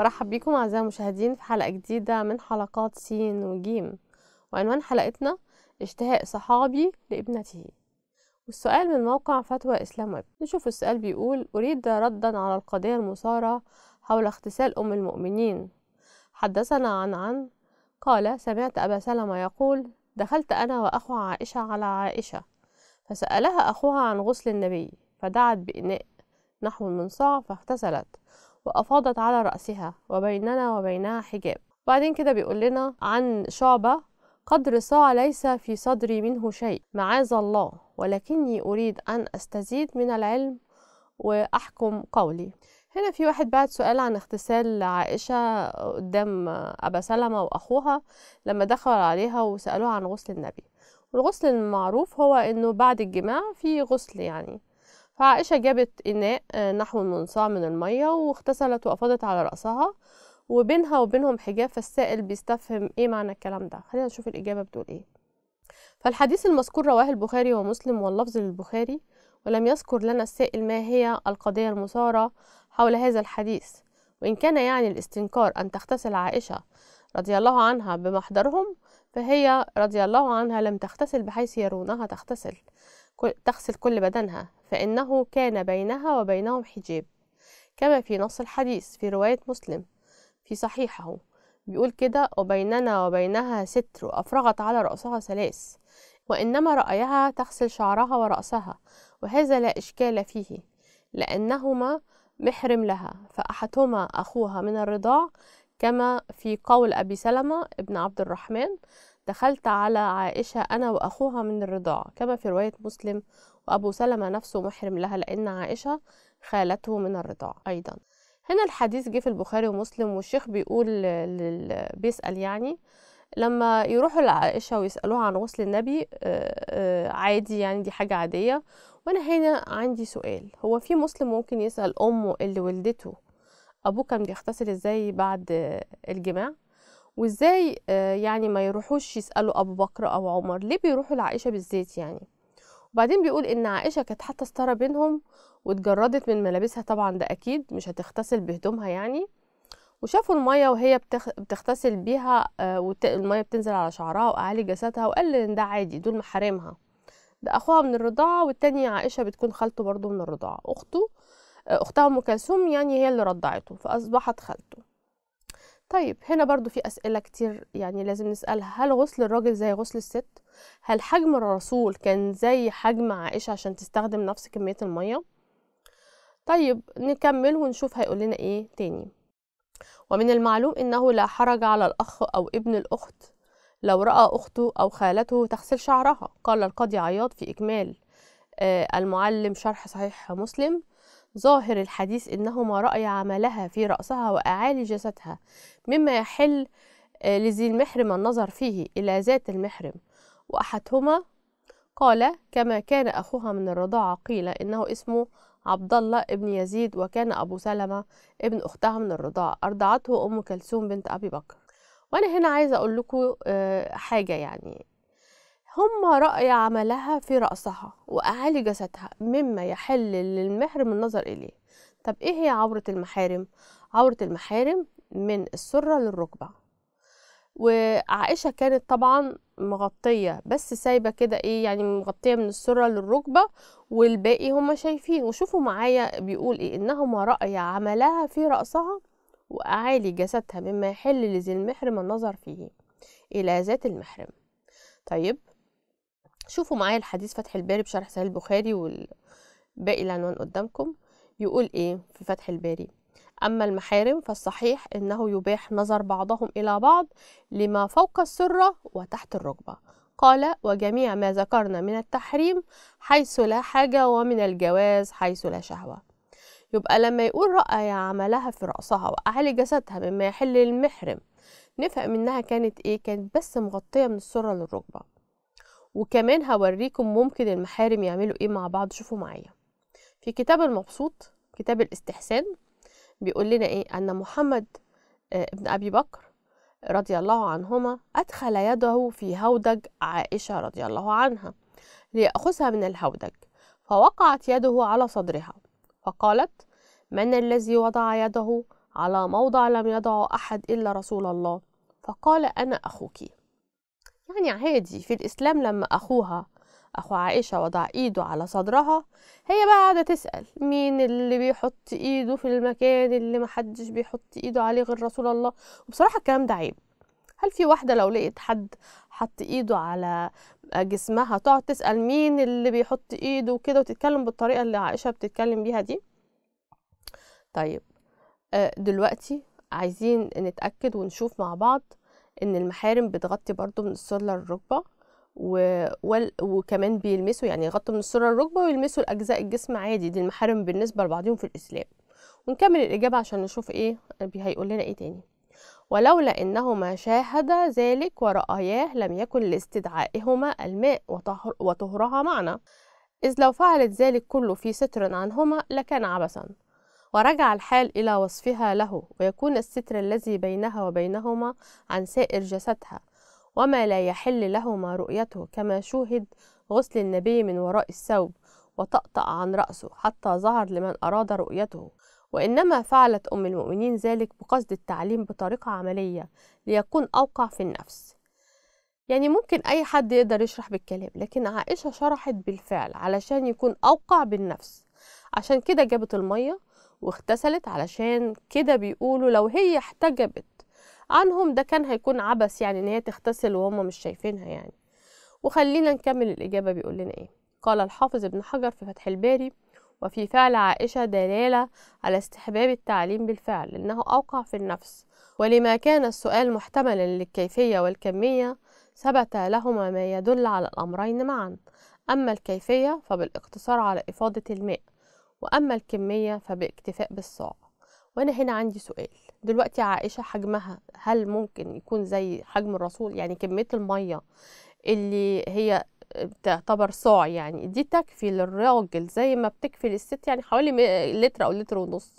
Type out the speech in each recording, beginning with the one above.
برحب بيكم أعزائي المشاهدين في حلقة جديدة من حلقات س وجيم وعنوان حلقتنا اشتهاء صحابي لابنته والسؤال من موقع فتوى إسلام ويب نشوف السؤال بيقول أريد ردا على القضية المثارة حول اغتسال أم المؤمنين حدثنا عن عن قال سمعت أبا سلمة يقول دخلت أنا وأخو عائشة على عائشة فسألها أخوها عن غسل النبي فدعت بإناء نحو المنصاع فاغتسلت وأفاضت على رأسها وبيننا وبينها حجاب وبعدين كده بيقول لنا عن شعبة قدر صاع ليس في صدري منه شيء معاذ الله ولكني أريد أن أستزيد من العلم وأحكم قولي هنا في واحد بعت سؤال عن اغتسال عائشة قدام أبا سلمة وأخوها لما دخل عليها وسألوها عن غسل النبي والغسل المعروف هو إنه بعد الجماع في غسل يعني فعائشة جابت إناء آه، نحو صاع من المية واغتسلت وقفضت على رأسها وبينها وبينهم حجاب فالسائل بيستفهم إيه معنى الكلام ده خلينا نشوف الإجابة بتقول إيه فالحديث المذكور رواه البخاري ومسلم واللفظ للبخاري ولم يذكر لنا السائل ما هي القضية المثارة حول هذا الحديث وإن كان يعني الاستنكار أن تغتسل عائشة رضي الله عنها بمحضرهم فهي رضي الله عنها لم تغتسل بحيث يرونها تغتسل تغسل كل بدنها فإنه كان بينها وبينهم حجاب كما في نص الحديث في رواية مسلم في صحيحه بيقول كده وبيننا وبينها ستر وأفرغت على رأسها ثلاث وإنما رأيها تغسل شعرها ورأسها وهذا لا إشكال فيه لأنهما محرم لها فأحدهما أخوها من الرضاع كما في قول أبي سلمة ابن عبد الرحمن دخلت على عائشة أنا وأخوها من الرضاعة كما في رواية مسلم وأبو سلمة نفسه محرم لها لأن عائشة خالته من الرضاعة أيضا هنا الحديث جه في البخاري ومسلم والشيخ بيقول لل... بيسأل يعني لما يروحوا لعائشة ويسألوها عن غسل النبي آه، آه، عادي يعني دي حاجة عادية وأنا هنا عندي سؤال هو في مسلم ممكن يسأل أمه اللي ولدته ابوه كان بيغتسل ازاي بعد الجماع وازاي آه، يعني ما يروحوش يسالوا ابو بكر او عمر ليه بيروحوا لعائشه بالزيت يعني وبعدين بيقول ان عائشه كانت حتى ستاره بينهم واتجردت من ملابسها طبعا ده اكيد مش هتغتسل بهدومها يعني وشافوا الميه وهي بتغتسل بيها آه، والميه بتنزل على شعرها واعالي جسدها وقال ان ده عادي دول محارمها ده اخوها من الرضاعه والتانية عائشه بتكون خالته برضه من الرضاعه اخته اختها ام كلثوم يعني هي اللي رضعته فاصبحت خالته طيب هنا برضو في اسئله كتير يعني لازم نسالها هل غسل الراجل زي غسل الست هل حجم الرسول كان زي حجم عائشه عشان تستخدم نفس كميه الميه طيب نكمل ونشوف هيقول لنا ايه تاني ومن المعلوم انه لا حرج على الاخ او ابن الاخت لو راى اخته او خالته تغسل شعرها قال القاضي عياض في اكمال آه، المعلم شرح صحيح مسلم ظاهر الحديث إنهما رأي عملها في رأسها وأعالي جسدها مما يحل آه، لذي المحرم النظر فيه إلى ذات المحرم وأحدهما قال كما كان أخوها من الرضاعة قيل إنه اسمه عبد الله ابن يزيد وكان أبو سلمة ابن أختها من الرضاعة أرضعته أم كلثوم بنت أبي بكر وأنا هنا عايزة أقول لكم آه، حاجة يعني ثم رأي عملها في رأسها وأعالي جسدها مما يحل للمحرم النظر إليه طب إيه هي عورة المحارم؟ عورة المحارم من السرة للركبة وعائشة كانت طبعا مغطية بس سايبة كده ايه يعني مغطية من السرة للركبة والباقي هما شايفين وشوفوا معايا بيقول ايه انهما رأي عملها في رأسها وأعالي جسدها مما يحل لذي المحرم النظر فيه إلى ذات المحرم طيب شوفوا معايا الحديث فتح الباري بشرح سهل البخاري والباقي العنوان قدامكم يقول ايه في فتح الباري أما المحارم فالصحيح أنه يباح نظر بعضهم إلى بعض لما فوق السرة وتحت الركبة قال وجميع ما ذكرنا من التحريم حيث لا حاجة ومن الجواز حيث لا شهوة يبقى لما يقول رأى عملها في رأسها وأعلي جسدها مما يحل المحرم نفهم إنها كانت إيه كانت بس مغطية من السرة للركبة وكمان هوريكم ممكن المحارم يعملوا ايه مع بعض شوفوا معايا في كتاب المبسوط كتاب الاستحسان بيقول لنا ايه ان محمد آه، ابن ابي بكر رضي الله عنهما ادخل يده في هودج عائشه رضي الله عنها لياخذها من الهودج فوقعت يده على صدرها فقالت من الذي وضع يده على موضع لم يضع احد الا رسول الله فقال انا اخوكِ يعني عادي في الإسلام لما أخوها أخو عائشة وضع إيده على صدرها هي بقى قاعدة تسأل مين اللي بيحط إيده في المكان اللي محدش بيحط إيده عليه غير رسول الله وبصراحة الكلام ده عيب هل في واحدة لو لقيت حد حط إيده على جسمها تقعد تسأل مين اللي بيحط إيده وكده وتتكلم بالطريقة اللي عائشة بتتكلم بيها دي طيب آه، دلوقتي عايزين نتأكد ونشوف مع بعض ان المحارم بتغطي برضو من السله الركبه و... و... وكمان بيلمسوا يعني يغطوا من السرة الركبه ويلمسوا الاجزاء الجسم عادي دي المحارم بالنسبه لبعضهم في الاسلام ونكمل الاجابه عشان نشوف ايه هيقول لنا ايه تاني ولولا انهما شاهدا ذلك ورآياه لم يكن لاستدعائهما الماء وطهر وطهرها معنا إذ لو فعلت ذلك كله في ستر عنهما لكان عبثا ورجع الحال إلى وصفها له ويكون الستر الذي بينها وبينهما عن سائر جسدها وما لا يحل لهما رؤيته كما شوهد غسل النبي من وراء الثوب وطأطأ عن رأسه حتى ظهر لمن أراد رؤيته وإنما فعلت أم المؤمنين ذلك بقصد التعليم بطريقة عملية ليكون أوقع في النفس يعني ممكن أي حد يقدر يشرح بالكلام لكن عائشة شرحت بالفعل علشان يكون أوقع بالنفس عشان كده جابت المية واغتسلت علشان كده بيقولوا لو هي احتجبت عنهم ده كان هيكون عبث يعني ان هي تغتسل وهم مش شايفينها يعني وخلينا نكمل الإجابة بيقول لنا إيه قال الحافظ ابن حجر في فتح الباري وفي فعل عائشة دلالة على استحباب التعليم بالفعل لأنه أوقع في النفس ولما كان السؤال محتملا للكيفية والكمية ثبت لهما ما يدل على الأمرين معا أما الكيفية فبالاقتصار على إفاضة الماء وأما الكمية فباكتفاء بالصاع وأنا هنا عندي سؤال دلوقتي عائشة حجمها هل ممكن يكون زي حجم الرسول يعني كمية المية اللي هي تعتبر صاع يعني دي تكفي للراجل زي ما بتكفي للست يعني حوالي لتر أو لتر ونص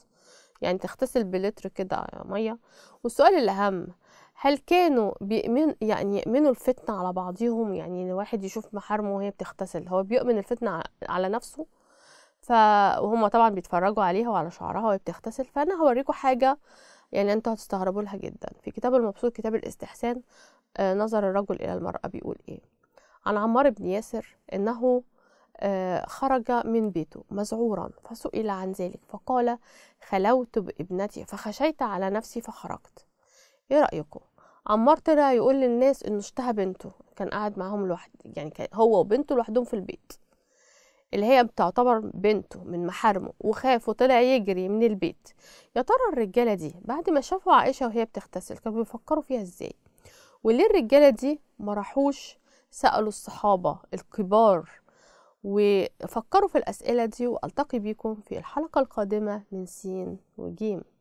يعني تغتسل بلتر كده مية والسؤال الأهم هل كانوا بيؤمن يعني يؤمنوا الفتنة على بعضهم يعني الواحد يشوف محارمه وهي بتغتسل هو بيؤمن الفتنة على نفسه ف وهم طبعا بيتفرجوا عليها وعلى شعرها وهي بتغتسل فانا هوريكم حاجه يعني انتوا هتستغربوا لها جدا في كتاب المبسوط كتاب الاستحسان آه، نظر الرجل الى المراه بيقول ايه عن عمار بن ياسر انه آه، خرج من بيته مذعورا فسئل عن ذلك فقال خلوت بابنتي فخشيت على نفسي فخرجت ايه رايكم عمار طلع يقول للناس انه اشتهى بنته كان قاعد معاهم لوحد يعني هو وبنته لوحدهم في البيت اللي هي بتعتبر بنته من محارمه وخاف وطلع يجري من البيت يا ترى الرجاله دي بعد ما شافوا عائشه وهي بتغتسل كانوا بيفكروا فيها ازاي وليه الرجاله دي ما راحوش سالوا الصحابه الكبار وفكروا في الاسئله دي والتقي بيكم في الحلقه القادمه من سين وجيم